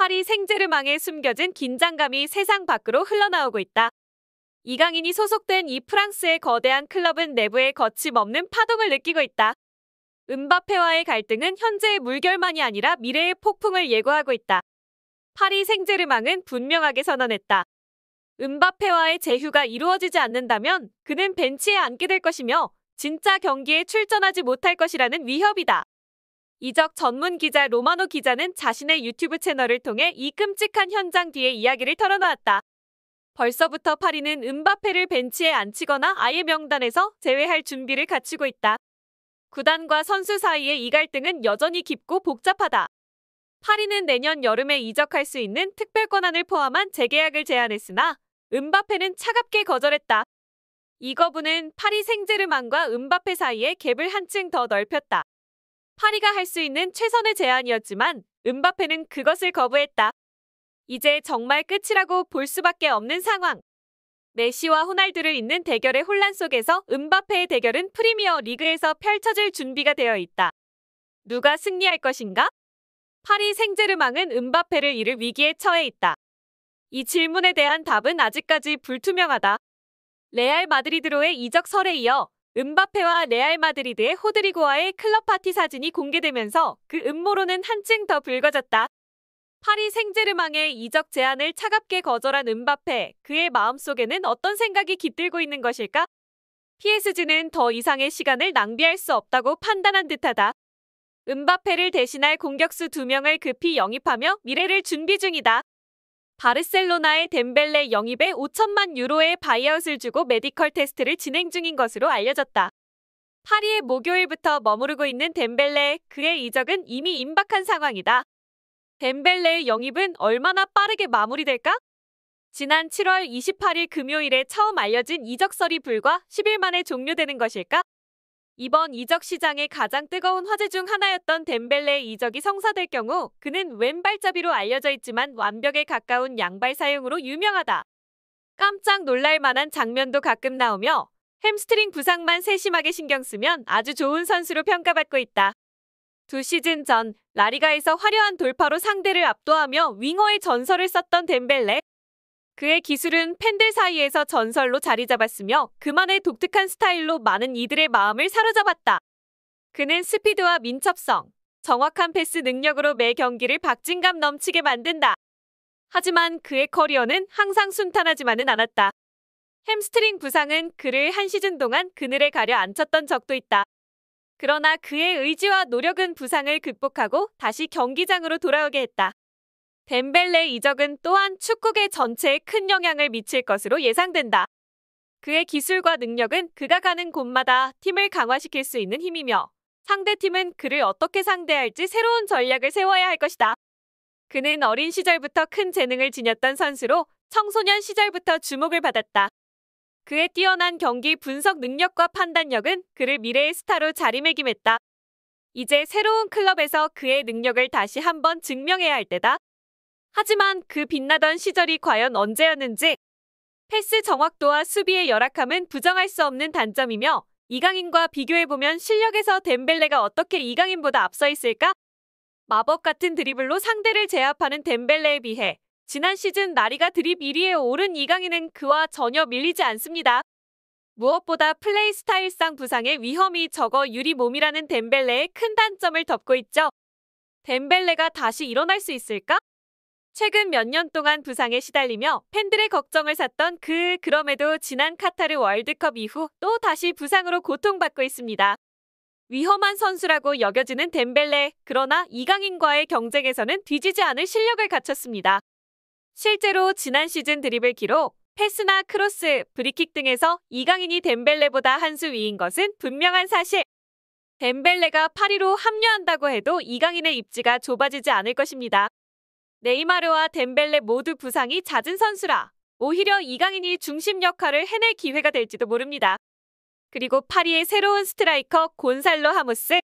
파리 생제르망에 숨겨진 긴장감이 세상 밖으로 흘러나오고 있다. 이강인이 소속된 이 프랑스의 거대한 클럽은 내부에 거침없는 파동을 느끼고 있다. 은바페와의 갈등은 현재의 물결만이 아니라 미래의 폭풍을 예고하고 있다. 파리 생제르망은 분명하게 선언했다. 은바페와의 재휴가 이루어지지 않는다면 그는 벤치에 앉게 될 것이며 진짜 경기에 출전하지 못할 것이라는 위협이다. 이적 전문 기자 로마노 기자는 자신의 유튜브 채널을 통해 이 끔찍한 현장 뒤의 이야기를 털어놓았다. 벌써부터 파리는 은바페를 벤치에 앉히거나 아예 명단에서 제외할 준비를 갖추고 있다. 구단과 선수 사이의 이 갈등은 여전히 깊고 복잡하다. 파리는 내년 여름에 이적할 수 있는 특별 권한을 포함한 재계약을 제안했으나 은바페는 차갑게 거절했다. 이 거부는 파리 생제르만과 은바페 사이의 갭을 한층 더 넓혔다. 파리가 할 수 있는 최선의 제안이었지만 은바페는 그것을 거부했다. 이제 정말 끝이라고 볼 수밖에 없는 상황. 메시와 호날두를 잇는 대결의 혼란 속에서 은바페의 대결은 프리미어 리그에서 펼쳐질 준비가 되어 있다. 누가 승리할 것인가? 파리 생제르망은 은바페를 잃을 위기에 처해 있다. 이 질문에 대한 답은 아직까지 불투명하다. 레알 마드리드로의 이적설에 이어 은바페와 레알 마드리드의 호드리고와의 클럽 파티 사진이 공개되면서 그 음모론은 한층 더 불거졌다. 파리 생제르망의 이적 제안을 차갑게 거절한 은바페, 그의 마음속에는 어떤 생각이 깃들고 있는 것일까? PSG는 더 이상의 시간을 낭비할 수 없다고 판단한 듯하다. 은바페를 대신할 공격수 2명을 급히 영입하며 미래를 준비 중이다. 바르셀로나의 덴벨레 영입에 5천만 유로의 바이아웃을 주고 메디컬 테스트를 진행 중인 것으로 알려졌다. 파리에 목요일부터 머무르고 있는 덴벨레, 그의 이적은 이미 임박한 상황이다. 덴벨레의 영입은 얼마나 빠르게 마무리될까? 지난 7월 28일 금요일에 처음 알려진 이적설이 불과 10일 만에 종료되는 것일까? 이번 이적 시장의 가장 뜨거운 화제 중 하나였던 덴벨레의 이적이 성사될 경우 그는 왼발잡이로 알려져 있지만 완벽에 가까운 양발 사용으로 유명하다. 깜짝 놀랄 만한 장면도 가끔 나오며 햄스트링 부상만 세심하게 신경 쓰면 아주 좋은 선수로 평가받고 있다. 두 시즌 전 라리가에서 화려한 돌파로 상대를 압도하며 윙어의 전설을 썼던 덴벨레 그의 기술은 팬들 사이에서 전설로 자리 잡았으며 그만의 독특한 스타일로 많은 이들의 마음을 사로잡았다. 그는 스피드와 민첩성, 정확한 패스 능력으로 매 경기를 박진감 넘치게 만든다. 하지만 그의 커리어는 항상 순탄하지만은 않았다. 햄스트링 부상은 그를 한 시즌 동안 그늘에 가려 앉혔던 적도 있다. 그러나 그의 의지와 노력은 부상을 극복하고 다시 경기장으로 돌아오게 했다. 덴벨레 이적은 또한 축구계 전체에 큰 영향을 미칠 것으로 예상된다. 그의 기술과 능력은 그가 가는 곳마다 팀을 강화시킬 수 있는 힘이며 상대팀은 그를 어떻게 상대할지 새로운 전략을 세워야 할 것이다. 그는 어린 시절부터 큰 재능을 지녔던 선수로 청소년 시절부터 주목을 받았다. 그의 뛰어난 경기 분석 능력과 판단력은 그를 미래의 스타로 자리매김했다. 이제 새로운 클럽에서 그의 능력을 다시 한번 증명해야 할 때다. 하지만 그 빛나던 시절이 과연 언제였는지 패스 정확도와 수비의 열악함은 부정할 수 없는 단점이며 이강인과 비교해보면 실력에서 덴벨레가 어떻게 이강인보다 앞서 있을까? 마법 같은 드리블로 상대를 제압하는 덴벨레에 비해 지난 시즌 나리가 드립 1위에 오른 이강인은 그와 전혀 밀리지 않습니다. 무엇보다 플레이 스타일상 부상의 위험이 적어 유리 몸이라는 덴벨레의 큰 단점을 덮고 있죠. 덴벨레가 다시 일어날 수 있을까? 최근 몇 년 동안 부상에 시달리며 팬들의 걱정을 샀던 그 그럼에도 지난 카타르 월드컵 이후 또 다시 부상으로 고통받고 있습니다. 위험한 선수라고 여겨지는 덴벨레, 그러나 이강인과의 경쟁에서는 뒤지지 않을 실력을 갖췄습니다. 실제로 지난 시즌 드리블 기록, 패스나 크로스, 브리킥 등에서 이강인이 덴벨레보다 한 수 위인 것은 분명한 사실. 덴벨레가 파리로 합류한다고 해도 이강인의 입지가 좁아지지 않을 것입니다. 네이마르와 덴벨레 모두 부상이 잦은 선수라 오히려 이강인이 중심 역할을 해낼 기회가 될지도 모릅니다. 그리고 파리의 새로운 스트라이커 곤살로 하무스.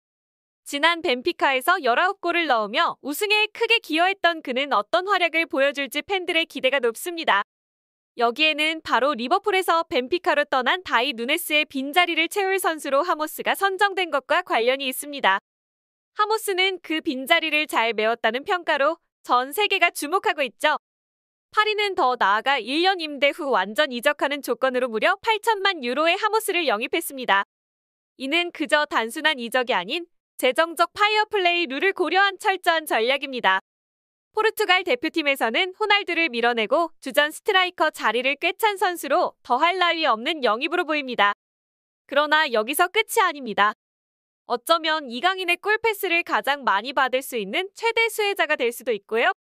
지난 벤피카에서 19골을 넣으며 우승에 크게 기여했던 그는 어떤 활약을 보여줄지 팬들의 기대가 높습니다. 여기에는 바로 리버풀에서 벤피카로 떠난 다이 누네스의 빈자리를 채울 선수로 하모스가 선정된 것과 관련이 있습니다. 하모스는 그 빈자리를 잘 메웠다는 평가로 전 세계가 주목하고 있죠. 파리는 더 나아가 1년 임대 후 완전 이적하는 조건으로 무려 8천만 유로의 하모스를 영입했습니다. 이는 그저 단순한 이적이 아닌 재정적 파이어플레이 룰을 고려한 철저한 전략입니다. 포르투갈 대표팀에서는 호날두를 밀어내고 주전 스트라이커 자리를 꿰찬 선수로 더할 나위 없는 영입으로 보입니다. 그러나 여기서 끝이 아닙니다. 어쩌면 이강인의 골패스를 가장 많이 받을 수 있는 최대 수혜자가 될 수도 있고요.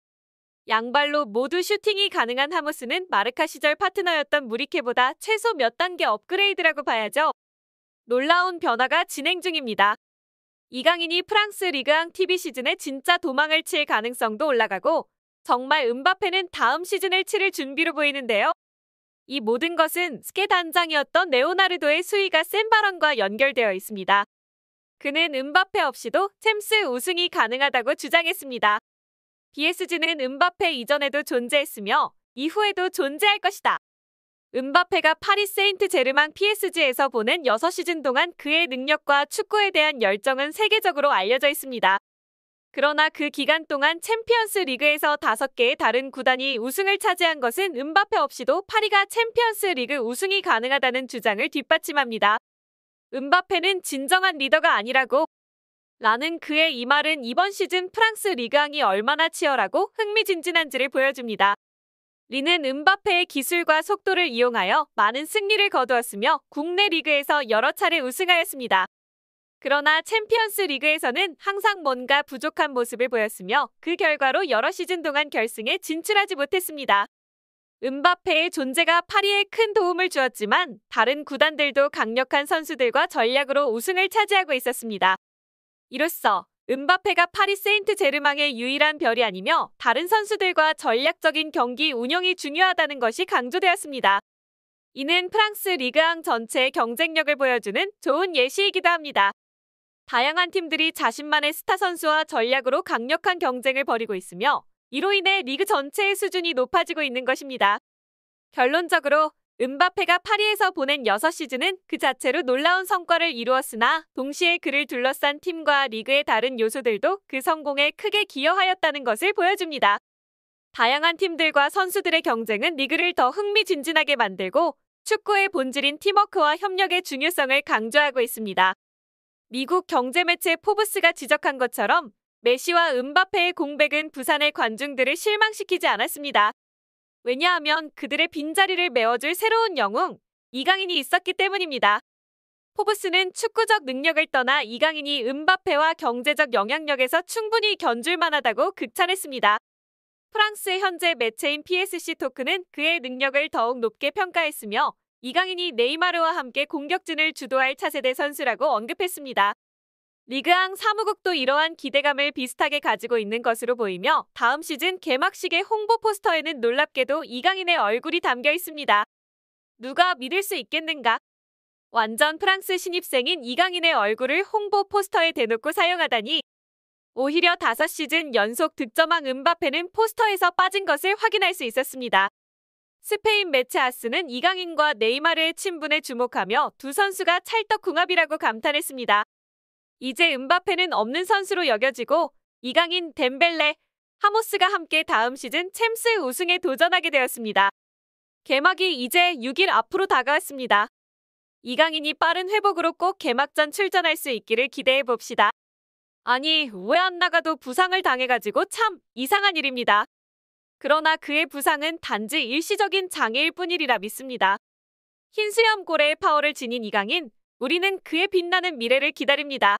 양발로 모두 슈팅이 가능한 하무스는 마르카 시절 파트너였던 무리케보다 최소 몇 단계 업그레이드라고 봐야죠. 놀라운 변화가 진행 중입니다. 이강인이 프랑스 리그앙 TV 시즌에 진짜 도망을 칠 가능성도 올라가고 정말 은바페는 다음 시즌을 치를 준비로 보이는데요. 이 모든 것은 스케 단장이었던 네오나르도의 수위가 센 발언과 연결되어 있습니다. 그는 은바페 없이도 챔스 우승이 가능하다고 주장했습니다. BSG는 은바페 이전에도 존재했으며 이후에도 존재할 것이다. 은바페가 파리 세인트 제르망 PSG에서 보낸 6시즌 동안 그의 능력과 축구에 대한 열정은 세계적으로 알려져 있습니다. 그러나 그 기간 동안 챔피언스 리그에서 5개의 다른 구단이 우승을 차지한 것은 은바페 없이도 파리가 챔피언스 리그 우승이 가능하다는 주장을 뒷받침합니다. 은바페는 진정한 리더가 아니라고. 라는 그의 이 말은 이번 시즌 프랑스 리그왕이 얼마나 치열하고 흥미진진한지를 보여줍니다. 리는 은바페의 기술과 속도를 이용하여 많은 승리를 거두었으며 국내 리그에서 여러 차례 우승하였습니다. 그러나 챔피언스 리그에서는 항상 뭔가 부족한 모습을 보였으며 그 결과로 여러 시즌 동안 결승에 진출하지 못했습니다. 은바페의 존재가 파리에 큰 도움을 주었지만 다른 구단들도 강력한 선수들과 전략으로 우승을 차지하고 있었습니다. 이로써 은바페가 파리 세인트 제르망의 유일한 별이 아니며 다른 선수들과 전략적인 경기 운영이 중요하다는 것이 강조되었습니다. 이는 프랑스 리그앙 전체의 경쟁력을 보여주는 좋은 예시이기도 합니다. 다양한 팀들이 자신만의 스타 선수와 전략으로 강력한 경쟁을 벌이고 있으며 이로 인해 리그 전체의 수준이 높아지고 있는 것입니다. 결론적으로 은바페가 파리에서 보낸 6시즌은 그 자체로 놀라운 성과를 이루었으나 동시에 그를 둘러싼 팀과 리그의 다른 요소들도 그 성공에 크게 기여하였다는 것을 보여줍니다. 다양한 팀들과 선수들의 경쟁은 리그를 더 흥미진진하게 만들고 축구의 본질인 팀워크와 협력의 중요성을 강조하고 있습니다. 미국 경제 매체 포브스가 지적한 것처럼 메시와 은바페의 공백은 부산의 관중들을 실망시키지 않았습니다. 왜냐하면 그들의 빈자리를 메워줄 새로운 영웅, 이강인이 있었기 때문입니다. 포브스는 축구적 능력을 떠나 이강인이 은바페와 경제적 영향력에서 충분히 견줄만하다고 극찬했습니다. 프랑스의 현재 매체인 p s c 토크는 그의 능력을 더욱 높게 평가했으며 이강인이 네이마르와 함께 공격진을 주도할 차세대 선수라고 언급했습니다. 리그앙 사무국도 이러한 기대감을 비슷하게 가지고 있는 것으로 보이며 다음 시즌 개막식의 홍보 포스터에는 놀랍게도 이강인의 얼굴이 담겨 있습니다. 누가 믿을 수 있겠는가? 완전 프랑스 신입생인 이강인의 얼굴을 홍보 포스터에 대놓고 사용하다니 오히려 5시즌 연속 득점왕 은바페는 포스터에서 빠진 것을 확인할 수 있었습니다. 스페인 매체아스는 이강인과 네이마르의 친분에 주목하며 두 선수가 찰떡궁합이라고 감탄했습니다. 이제 음바페는 없는 선수로 여겨지고 이강인, 덴벨레, 하모스가 함께 다음 시즌 챔스 우승에 도전하게 되었습니다. 개막이 이제 6일 앞으로 다가왔습니다. 이강인이 빠른 회복으로 꼭 개막전 출전할 수 있기를 기대해 봅시다. 아니, 왜 안 나가도 부상을 당해가지고 참 이상한 일입니다. 그러나 그의 부상은 단지 일시적인 장애일 뿐이라 리 믿습니다. 흰 수염고래의 파워를 지닌 이강인, 우리는 그의 빛나는 미래를 기다립니다.